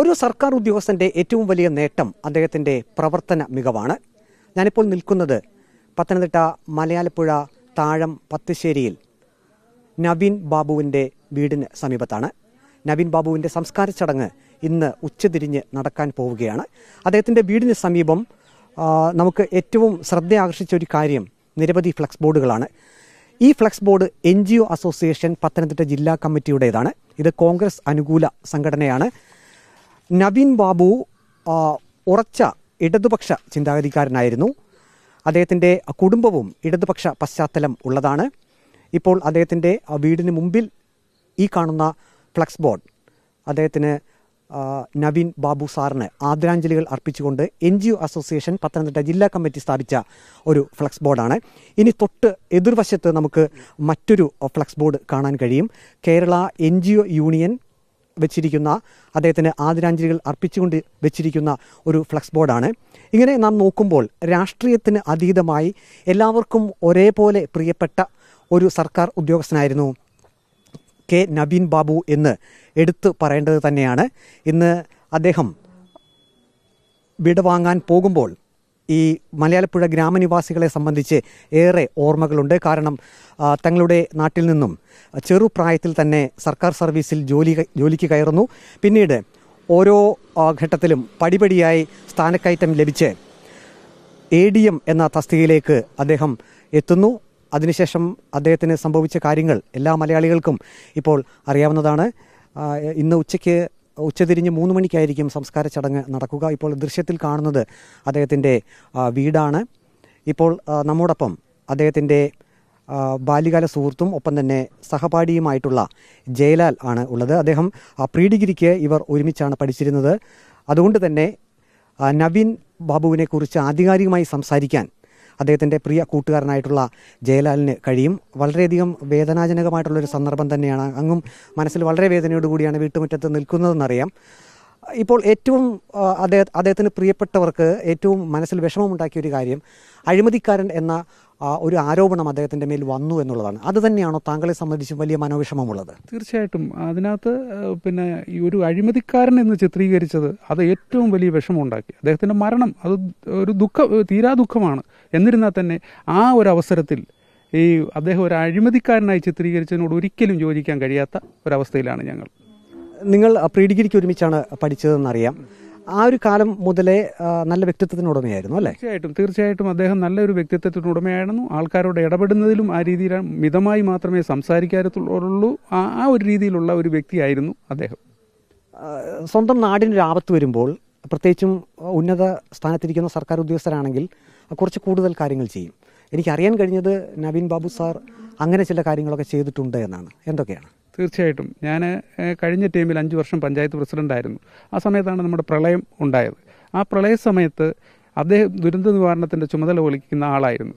ഒരു സർക്കാർ ഉദ്യോഗസ്ഥൻ്റെ ഏറ്റവും വലിയ നേട്ടം അദ്ദേഹത്തിൻ്റെ പ്രവർത്തന മികവാണ് ഞാനിപ്പോൾ നിൽക്കുന്നത് പത്തനംതിട്ട മലയാലപ്പുഴ താഴം പത്തുശ്ശേരിയിൽ നവീൻ ബാബുവിൻ്റെ വീടിന് സമീപത്താണ് നവീൻ ബാബുവിൻ്റെ സംസ്കാര ചടങ്ങ് ഇന്ന് ഉച്ചതിരിഞ്ഞ് നടക്കാൻ പോവുകയാണ് അദ്ദേഹത്തിൻ്റെ വീടിന് സമീപം നമുക്ക് ഏറ്റവും ശ്രദ്ധ ആകർഷിച്ച ഒരു കാര്യം നിരവധി ഫ്ലക്സ് ബോർഡുകളാണ് ഈ flex board N association Pathanamthitta ജില്ലാ കമ്മിറ്റിയുടേതാണ് ഇത് കോൺഗ്രസ് അനുകൂല സംഘടനയാണ് നവീൻ ബാബു ഉറച്ച ഇടതുപക്ഷ ചിന്താഗതിക്കാരനായിരുന്നു അദ്ദേഹത്തിൻ്റെ കുടുംബവും ഇടതുപക്ഷ പശ്ചാത്തലം ഉള്ളതാണ് ഇപ്പോൾ അദ്ദേഹത്തിൻ്റെ വീടിന് മുമ്പിൽ ഈ കാണുന്ന ഫ്ലക്സ് ബോർഡ് അദ്ദേഹത്തിന് നവീൻ ബാബു സാറിന് ആദരാഞ്ജലികൾ അർപ്പിച്ചുകൊണ്ട് N G O association Pathanamthitta ജില്ലാ കമ്മിറ്റി സ്ഥാപിച്ച ഒരു ഫ്ലക്സ് ബോർഡാണ് ഇനി തൊട്ട് എതിർവശത്ത് നമുക്ക് മറ്റൊരു ഫ്ലക്സ് ബോർഡ് കാണാൻ കഴിയും കേരള എൻ യൂണിയൻ വെച്ചിരിക്കുന്ന അദ്ദേഹത്തിന് ആദരാഞ്ജലികൾ അർപ്പിച്ചുകൊണ്ട് വെച്ചിരിക്കുന്ന ഒരു ഫ്ലക്സ് ബോർഡാണ് ഇങ്ങനെ നാം നോക്കുമ്പോൾ രാഷ്ട്രീയത്തിന് അതീതമായി എല്ലാവർക്കും ഒരേപോലെ പ്രിയപ്പെട്ട ഒരു സർക്കാർ ഉദ്യോഗസ്ഥനായിരുന്നു കെ നബീൻ ബാബു എന്ന് എടുത്തു പറയേണ്ടത് തന്നെയാണ് ഇന്ന് അദ്ദേഹം വിടവാങ്ങാൻ പോകുമ്പോൾ ഈ മലയാളപ്പുഴ ഗ്രാമനിവാസികളെ സംബന്ധിച്ച് ഏറെ ഓർമ്മകളുണ്ട് കാരണം തങ്ങളുടെ നാട്ടിൽ നിന്നും ചെറുപ്രായത്തിൽ തന്നെ സർക്കാർ സർവീസിൽ ജോലി ജോലിക്ക് കയറുന്നു പിന്നീട് ഓരോ ഘട്ടത്തിലും പടിപടിയായി സ്ഥാനക്കയറ്റം ലഭിച്ച് എ ഡി എം എന്ന തസ്തികയിലേക്ക് അദ്ദേഹം എത്തുന്നു അതിനുശേഷം അദ്ദേഹത്തിന് സംഭവിച്ച കാര്യങ്ങൾ എല്ലാ മലയാളികൾക്കും ഇപ്പോൾ അറിയാവുന്നതാണ് ഇന്ന് ഉച്ചയ്ക്ക് ഉച്ചതിരിഞ്ഞ് മൂന്ന് മണിക്കായിരിക്കും സംസ്കാര ചടങ്ങ് നടക്കുക ഇപ്പോൾ ദൃശ്യത്തിൽ കാണുന്നത് അദ്ദേഹത്തിൻ്റെ വീടാണ് ഇപ്പോൾ നമ്മോടൊപ്പം അദ്ദേഹത്തിൻ്റെ ബാല്യകാല സുഹൃത്തും ഒപ്പം തന്നെ സഹപാഠിയുമായിട്ടുള്ള ജയലാൽ ആണ് ഉള്ളത് അദ്ദേഹം പ്രീ ഡിഗ്രിക്ക് ഇവർ ഒരുമിച്ചാണ് പഠിച്ചിരുന്നത് അതുകൊണ്ട് തന്നെ നവീൻ ബാബുവിനെക്കുറിച്ച് ആധികാരികമായി സംസാരിക്കാൻ അദ്ദേഹത്തിൻ്റെ പ്രിയ കൂട്ടുകാരനായിട്ടുള്ള ജയലാലിന് കഴിയും വളരെയധികം വേദനാജനകമായിട്ടുള്ളൊരു സന്ദർഭം തന്നെയാണ് അങ്ങും മനസ്സിൽ വളരെ വേദനയോടുകൂടിയാണ് വീട്ടുമുറ്റത്ത് നിൽക്കുന്നതെന്നറിയാം ഇപ്പോൾ ഏറ്റവും അദ്ദേഹം അദ്ദേഹത്തിന് പ്രിയപ്പെട്ടവർക്ക് ഏറ്റവും മനസ്സിൽ വിഷമമുണ്ടാക്കിയ ഒരു കാര്യം അഴിമതിക്കാരൻ എന്ന ഒരു ആരോപണം അദ്ദേഹത്തിൻ്റെ മേൽ വന്നു എന്നുള്ളതാണ് അത് തന്നെയാണോ താങ്കളെ സംബന്ധിച്ചും വലിയ മനോവിഷമമുള്ളത് തീർച്ചയായിട്ടും അതിനകത്ത് പിന്നെ ഈ ഒരു അഴിമതിക്കാരൻ എന്ന് ചിത്രീകരിച്ചത് അത് ഏറ്റവും വലിയ വിഷമമുണ്ടാക്കി അദ്ദേഹത്തിൻ്റെ മരണം അത് ഒരു ദുഃഖം തീരാ ദുഃഖമാണ് എന്നിരുന്നാൽ തന്നെ ആ ഒരു അവസരത്തിൽ ഈ അദ്ദേഹം ഒരു അഴിമതിക്കാരനായി ചിത്രീകരിച്ചതിനോട് ഒരിക്കലും യോജിക്കാൻ കഴിയാത്ത ഒരവസ്ഥയിലാണ് ഞങ്ങൾ നിങ്ങൾ പ്രീ ഡിഗ്രിക്ക് ഒരുമിച്ചാണ് പഠിച്ചതെന്നറിയാം ആ ഒരു കാലം മുതലേ നല്ല വ്യക്തിത്വത്തിന് ഉടമയായിരുന്നു അല്ലേ തീർച്ചയായിട്ടും തീർച്ചയായിട്ടും അദ്ദേഹം നല്ലൊരു വ്യക്തിത്വത്തിന് ഉടമയായിരുന്നു ആൾക്കാരോട് ഇടപെടുന്നതിലും ആ രീതിയിൽ മിതമായി മാത്രമേ സംസാരിക്കാറുള്ളൂ ആ ഒരു രീതിയിലുള്ള ഒരു വ്യക്തിയായിരുന്നു അദ്ദേഹം സ്വന്തം നാടിനൊരു ആപത്ത് വരുമ്പോൾ പ്രത്യേകിച്ചും ഉന്നത സ്ഥാനത്തിരിക്കുന്ന സർക്കാർ ഉദ്യോഗസ്ഥരാണെങ്കിൽ കുറച്ച് കൂടുതൽ കാര്യങ്ങൾ ചെയ്യും എനിക്കറിയാൻ കഴിഞ്ഞത് നവീൻ ബാബു സാർ അങ്ങനെ ചില കാര്യങ്ങളൊക്കെ ചെയ്തിട്ടുണ്ട് എന്നാണ് എന്തൊക്കെയാണ് തീർച്ചയായിട്ടും ഞാൻ കഴിഞ്ഞ ടീമിൽ അഞ്ച് വർഷം പഞ്ചായത്ത് പ്രസിഡന്റായിരുന്നു ആ സമയത്താണ് നമ്മുടെ പ്രളയം ഉണ്ടായത് ആ പ്രളയ സമയത്ത് അദ്ദേഹം ദുരന്ത നിവാരണത്തിൻ്റെ ചുമതല വഹിക്കുന്ന ആളായിരുന്നു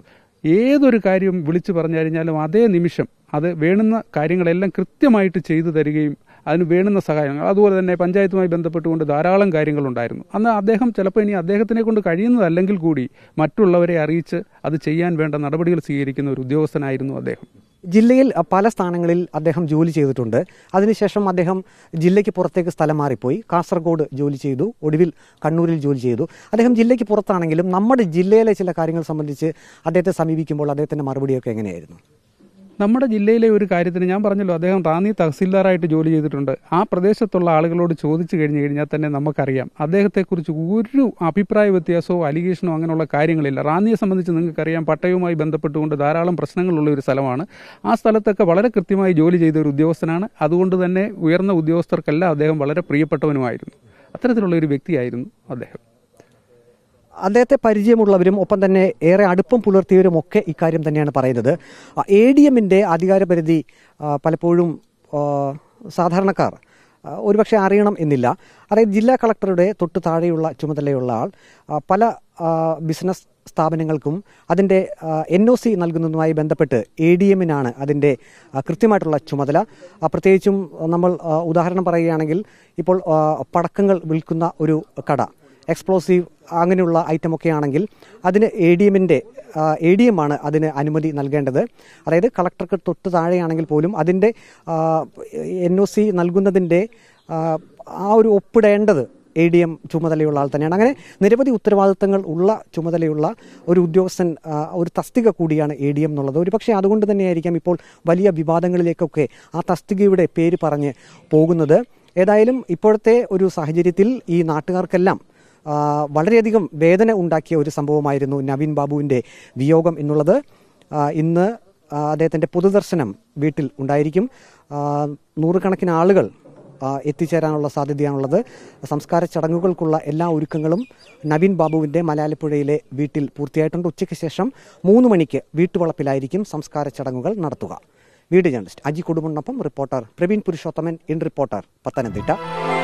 ഏതൊരു കാര്യവും വിളിച്ചു പറഞ്ഞു കഴിഞ്ഞാലും അതേ നിമിഷം അത് വേണുന്ന കാര്യങ്ങളെല്ലാം കൃത്യമായിട്ട് ചെയ്തു തരികയും അതിന് വേണുന്ന സഹായങ്ങൾ അതുപോലെ തന്നെ പഞ്ചായത്തുമായി ബന്ധപ്പെട്ടുകൊണ്ട് ധാരാളം കാര്യങ്ങളുണ്ടായിരുന്നു അന്ന് അദ്ദേഹം ചിലപ്പോൾ ഇനി അദ്ദേഹത്തിനെ കൊണ്ട് കഴിയുന്നതല്ലെങ്കിൽ കൂടി മറ്റുള്ളവരെ അറിയിച്ച് അത് ചെയ്യാൻ വേണ്ട നടപടികൾ സ്വീകരിക്കുന്ന ഒരു ഉദ്യോഗസ്ഥനായിരുന്നു അദ്ദേഹം ജില്ലയിൽ പല സ്ഥാനങ്ങളിൽ അദ്ദേഹം ജോലി ചെയ്തിട്ടുണ്ട് അതിനുശേഷം അദ്ദേഹം ജില്ലയ്ക്ക് പുറത്തേക്ക് സ്ഥലം മാറിപ്പോയി കാസർഗോഡ് ജോലി ചെയ്തു ഒടുവിൽ കണ്ണൂരിൽ ജോലി ചെയ്തു അദ്ദേഹം ജില്ലയ്ക്ക് പുറത്താണെങ്കിലും നമ്മുടെ ജില്ലയിലെ ചില കാര്യങ്ങൾ സംബന്ധിച്ച് അദ്ദേഹത്തെ സമീപിക്കുമ്പോൾ അദ്ദേഹത്തിൻ്റെ മറുപടിയൊക്കെ എങ്ങനെയായിരുന്നു നമ്മുടെ ജില്ലയിലെ ഒരു കാര്യത്തിന് ഞാൻ പറഞ്ഞല്ലോ അദ്ദേഹം റാന്നി തഹസീൽദാറായിട്ട് ജോലി ചെയ്തിട്ടുണ്ട് ആ പ്രദേശത്തുള്ള ആളുകളോട് ചോദിച്ചു കഴിഞ്ഞു കഴിഞ്ഞാൽ തന്നെ നമുക്കറിയാം അദ്ദേഹത്തെക്കുറിച്ച് ഒരു അഭിപ്രായ വ്യത്യാസമോ അലിഗേഷനോ അങ്ങനെയുള്ള കാര്യങ്ങളില്ല റാന്നിയെ സംബന്ധിച്ച് നിങ്ങൾക്കറിയാം പട്ടയവുമായി ബന്ധപ്പെട്ടുകൊണ്ട് ധാരാളം പ്രശ്നങ്ങളുള്ള ഒരു സ്ഥലമാണ് ആ സ്ഥലത്തൊക്കെ വളരെ കൃത്യമായി ജോലി ചെയ്ത ഒരു ഉദ്യോഗസ്ഥനാണ് അതുകൊണ്ട് തന്നെ ഉയർന്ന ഉദ്യോഗസ്ഥർക്കെല്ലാം അദ്ദേഹം വളരെ പ്രിയപ്പെട്ടവനുമായിരുന്നു അത്തരത്തിലുള്ള ഒരു വ്യക്തിയായിരുന്നു അദ്ദേഹം അദ്ദേഹത്തെ പരിചയമുള്ളവരും ഒപ്പം തന്നെ ഏറെ അടുപ്പം പുലർത്തിയവരും ഒക്കെ ഇക്കാര്യം തന്നെയാണ് പറയുന്നത് എ ഡി എമ്മിൻ്റെ അധികാരപരിധി പലപ്പോഴും സാധാരണക്കാർ ഒരുപക്ഷെ അറിയണം എന്നില്ല അതായത് ജില്ലാ കളക്ടറുടെ തൊട്ട് താഴെയുള്ള ചുമതലയുള്ള ആൾ പല ബിസിനസ് സ്ഥാപനങ്ങൾക്കും അതിൻ്റെ എൻ ഒ സി നൽകുന്നതുമായി ബന്ധപ്പെട്ട് എ ഡി എമ്മിനാണ് അതിൻ്റെ കൃത്യമായിട്ടുള്ള ചുമതല പ്രത്യേകിച്ചും നമ്മൾ ഉദാഹരണം പറയുകയാണെങ്കിൽ ഇപ്പോൾ പടക്കങ്ങൾ വിൽക്കുന്ന ഒരു കട എക്സ്പ്ലോസീവ് അങ്ങനെയുള്ള ഐറ്റം ഒക്കെ ആണെങ്കിൽ അതിന് എ ഡി എമ്മിൻ്റെ എ ഡി എം ആണ് അതിന് അനുമതി നൽകേണ്ടത് അതായത് കളക്ടർക്ക് തൊട്ട് താഴെയാണെങ്കിൽ പോലും അതിൻ്റെ എൻ ഒ സി നൽകുന്നതിൻ്റെ ആ ഒരു ഒപ്പിടേണ്ടത് എ ഡി എം ചുമതലയുള്ള ആൾ തന്നെയാണ് അങ്ങനെ നിരവധി ഉത്തരവാദിത്തങ്ങൾ ഉള്ള ചുമതലയുള്ള ഒരു ഉദ്യോഗസ്ഥൻ ഒരു തസ്തിക കൂടിയാണ് എ ഡി എം എന്നുള്ളത് ഒരു പക്ഷേ അതുകൊണ്ട് തന്നെയായിരിക്കാം ഇപ്പോൾ വലിയ വിവാദങ്ങളിലേക്കൊക്കെ ആ തസ്തികയുടെ പേര് പറഞ്ഞ് പോകുന്നത് ഏതായാലും ഇപ്പോഴത്തെ ഒരു സാഹചര്യത്തിൽ ഈ നാട്ടുകാർക്കെല്ലാം വളരെയധികം വേദന ഉണ്ടാക്കിയ ഒരു സംഭവമായിരുന്നു നവീൻ ബാബുവിൻ്റെ വിയോഗം എന്നുള്ളത് ഇന്ന് അദ്ദേഹത്തിൻ്റെ പൊതുദർശനം വീട്ടിൽ ഉണ്ടായിരിക്കും നൂറുകണക്കിന് ആളുകൾ എത്തിച്ചേരാനുള്ള സാധ്യതയാണുള്ളത് സംസ്കാര ചടങ്ങുകൾക്കുള്ള എല്ലാ ഒരുക്കങ്ങളും നവീൻ ബാബുവിൻ്റെ മലയാലപ്പുഴയിലെ വീട്ടിൽ പൂർത്തിയായിട്ടുണ്ട് ഉച്ചയ്ക്ക് ശേഷം മൂന്ന് മണിക്ക് വീട്ടുവളപ്പിലായിരിക്കും സംസ്കാര ചടങ്ങുകൾ നടത്തുക വീഡിയോ ജേർണലിസ്റ്റ് അജി കുടുംബനൊപ്പം reporter Praveen Purushothaman in reporter Pathanamthitta